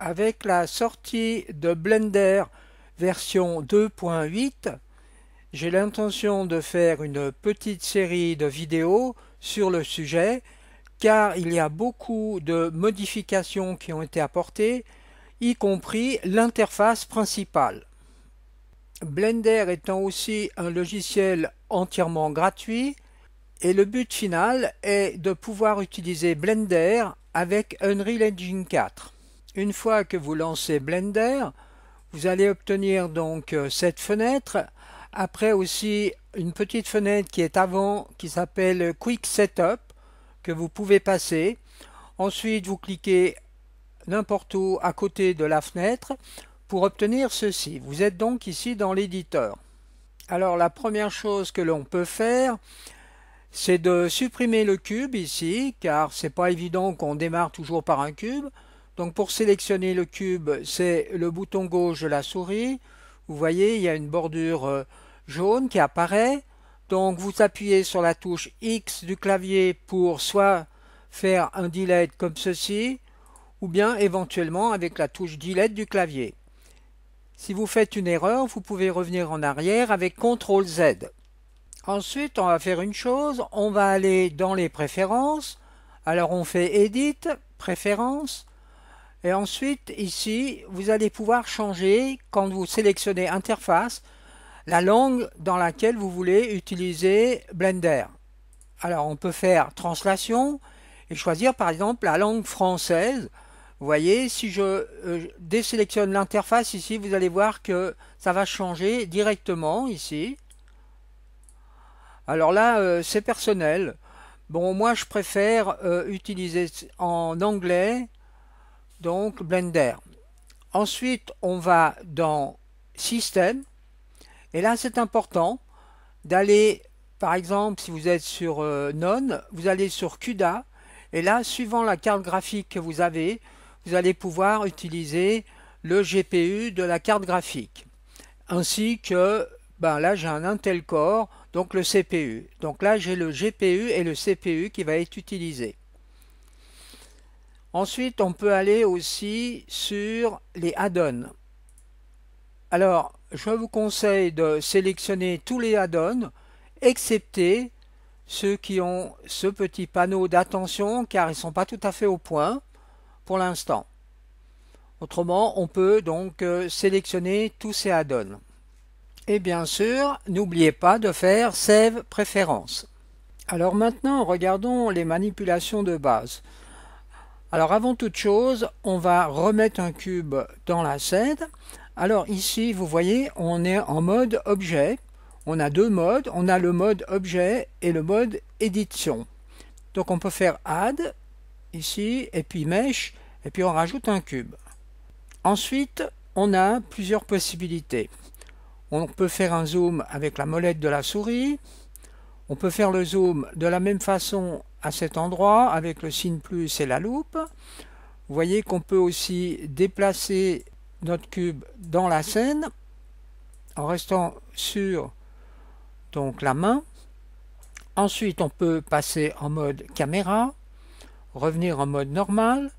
avec la sortie de Blender version 2.8, j'ai l'intention de faire une petite série de vidéos sur le sujet car il y a beaucoup de modifications qui ont été apportées, y compris l'interface principale. Blender étant aussi un logiciel entièrement gratuit, et le but final est de pouvoir utiliser Blender avec Unreal Engine 4. Une fois que vous lancez Blender, vous allez obtenir donc euh, cette fenêtre. Après aussi une petite fenêtre qui est avant, qui s'appelle Quick Setup, que vous pouvez passer. Ensuite, vous cliquez n'importe où à côté de la fenêtre pour obtenir ceci. Vous êtes donc ici dans l'éditeur. Alors la première chose que l'on peut faire, c'est de supprimer le cube ici, car c'est pas évident qu'on démarre toujours par un cube. Donc pour sélectionner le cube, c'est le bouton gauche de la souris. Vous voyez, il y a une bordure euh, jaune qui apparaît. Donc vous appuyez sur la touche X du clavier pour soit faire un delete comme ceci, ou bien éventuellement avec la touche delete du clavier. Si vous faites une erreur, vous pouvez revenir en arrière avec CTRL Z. Ensuite, on va faire une chose, on va aller dans les préférences. Alors on fait Edit, Préférences, et ensuite, ici, vous allez pouvoir changer, quand vous sélectionnez Interface, la langue dans laquelle vous voulez utiliser Blender. Alors, on peut faire Translation et choisir, par exemple, la langue française. Vous voyez, si je euh, désélectionne l'interface ici, vous allez voir que ça va changer directement ici. Alors là, euh, c'est personnel. Bon, moi, je préfère euh, utiliser en anglais donc Blender. Ensuite, on va dans Système. Et là, c'est important d'aller, par exemple, si vous êtes sur euh, none, vous allez sur CUDA. Et là, suivant la carte graphique que vous avez, vous allez pouvoir utiliser le GPU de la carte graphique. Ainsi que, ben là, j'ai un Intel Core, donc le CPU. Donc là, j'ai le GPU et le CPU qui va être utilisé. Ensuite, on peut aller aussi sur les add-ons. Alors, je vous conseille de sélectionner tous les add-ons, excepté ceux qui ont ce petit panneau d'attention, car ils ne sont pas tout à fait au point pour l'instant. Autrement, on peut donc euh, sélectionner tous ces add-ons. Et bien sûr, n'oubliez pas de faire Save Préférences. Alors maintenant, regardons les manipulations de base. Alors avant toute chose, on va remettre un cube dans la scène. Alors ici, vous voyez, on est en mode objet. On a deux modes. On a le mode objet et le mode édition. Donc on peut faire add ici et puis mesh et puis on rajoute un cube. Ensuite, on a plusieurs possibilités. On peut faire un zoom avec la molette de la souris. On peut faire le zoom de la même façon à cet endroit avec le signe plus et la loupe. Vous voyez qu'on peut aussi déplacer notre cube dans la scène en restant sur donc la main. Ensuite, on peut passer en mode caméra, revenir en mode normal.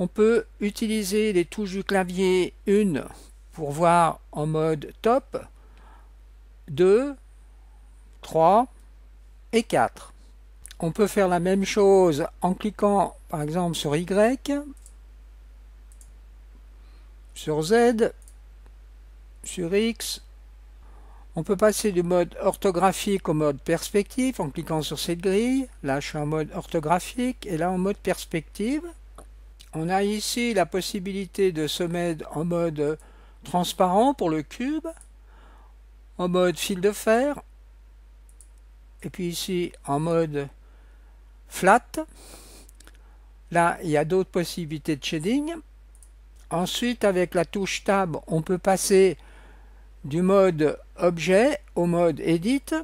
On peut utiliser les touches du clavier 1 pour voir en mode top, 2, 3 et 4 on peut faire la même chose en cliquant par exemple sur Y, sur Z, sur X. On peut passer du mode orthographique au mode perspective en cliquant sur cette grille. Là, je suis en mode orthographique et là en mode perspective. On a ici la possibilité de se mettre en mode transparent pour le cube, en mode fil de fer, et puis ici en mode flat. Là, il y a d'autres possibilités de shading. Ensuite, avec la touche Tab, on peut passer du mode objet au mode edit.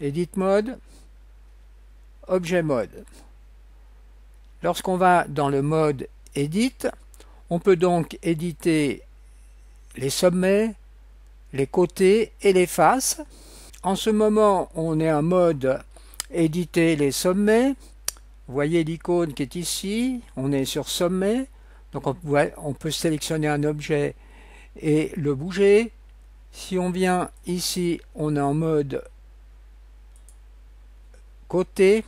Edit mode, objet mode. Lorsqu'on va dans le mode edit, on peut donc éditer les sommets, les côtés et les faces. En ce moment, on est en mode éditer les sommets. Vous voyez l'icône qui est ici, on est sur sommet, donc on peut, on peut sélectionner un objet et le bouger. Si on vient ici, on est en mode côté,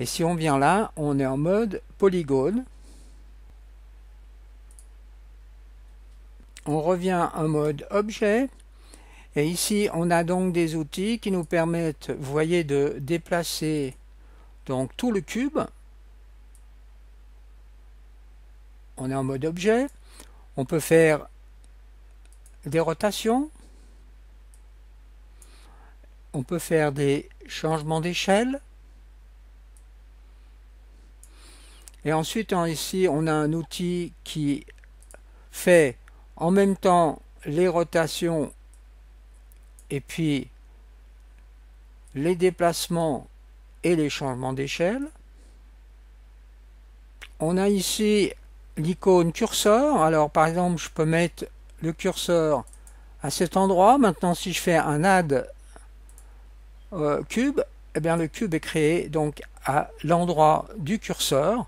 et si on vient là, on est en mode polygone. On revient en mode objet. Et ici, on a donc des outils qui nous permettent, vous voyez, de déplacer donc tout le cube. On est en mode objet. On peut faire des rotations. On peut faire des changements d'échelle. Et ensuite, ici, on a un outil qui fait en même temps les rotations et puis, les déplacements et les changements d'échelle. On a ici l'icône curseur. Alors, par exemple, je peux mettre le curseur à cet endroit. Maintenant, si je fais un add euh, cube, eh bien, le cube est créé donc à l'endroit du curseur.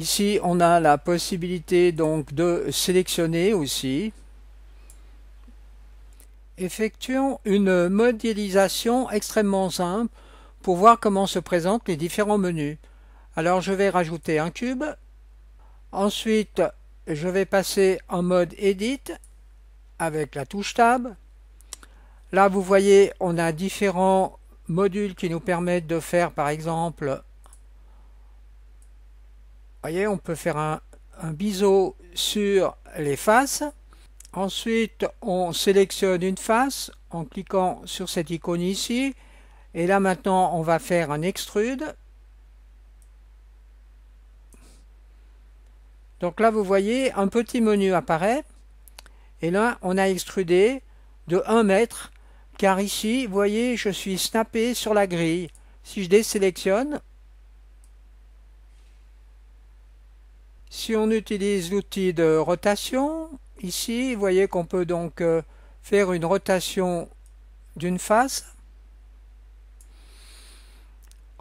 Ici, on a la possibilité donc de sélectionner aussi Effectuons une modélisation extrêmement simple pour voir comment se présentent les différents menus. Alors je vais rajouter un cube. Ensuite, je vais passer en mode Edit avec la touche Tab. Là, vous voyez, on a différents modules qui nous permettent de faire, par exemple, voyez, on peut faire un, un biseau sur les faces. Ensuite, on sélectionne une face en cliquant sur cette icône ici. Et là maintenant, on va faire un extrude. Donc là, vous voyez, un petit menu apparaît. Et là, on a extrudé de 1 mètre, car ici, vous voyez, je suis snappé sur la grille. Si je désélectionne, si on utilise l'outil de rotation, Ici, vous voyez qu'on peut donc euh, faire une rotation d'une face.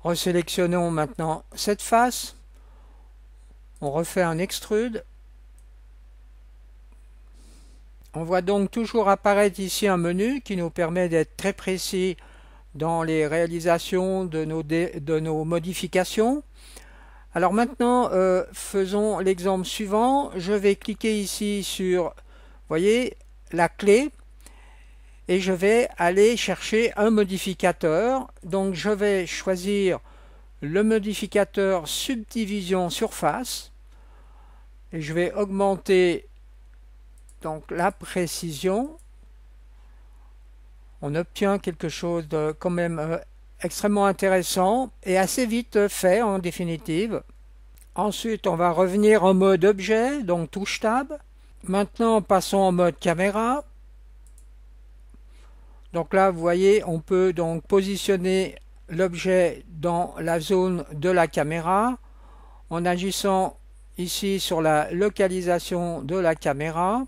Resélectionnons maintenant cette face. On refait un extrude. On voit donc toujours apparaître ici un menu qui nous permet d'être très précis dans les réalisations de nos, de nos modifications. Alors maintenant, euh, faisons l'exemple suivant. Je vais cliquer ici sur, voyez, la clé et je vais aller chercher un modificateur. Donc je vais choisir le modificateur subdivision surface et je vais augmenter donc la précision. On obtient quelque chose de quand même euh, extrêmement intéressant et assez vite fait en définitive. Ensuite, on va revenir en mode objet, donc touche tab. Maintenant, passons en mode caméra. Donc là, vous voyez, on peut donc positionner l'objet dans la zone de la caméra en agissant ici sur la localisation de la caméra.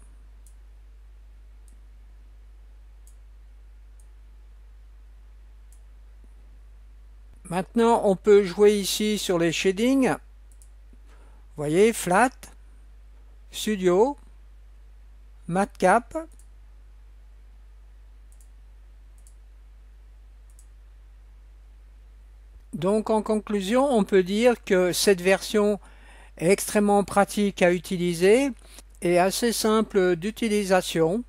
Maintenant, on peut jouer ici sur les shadings. Vous voyez, flat, studio, matcap. Donc en conclusion, on peut dire que cette version est extrêmement pratique à utiliser et assez simple d'utilisation.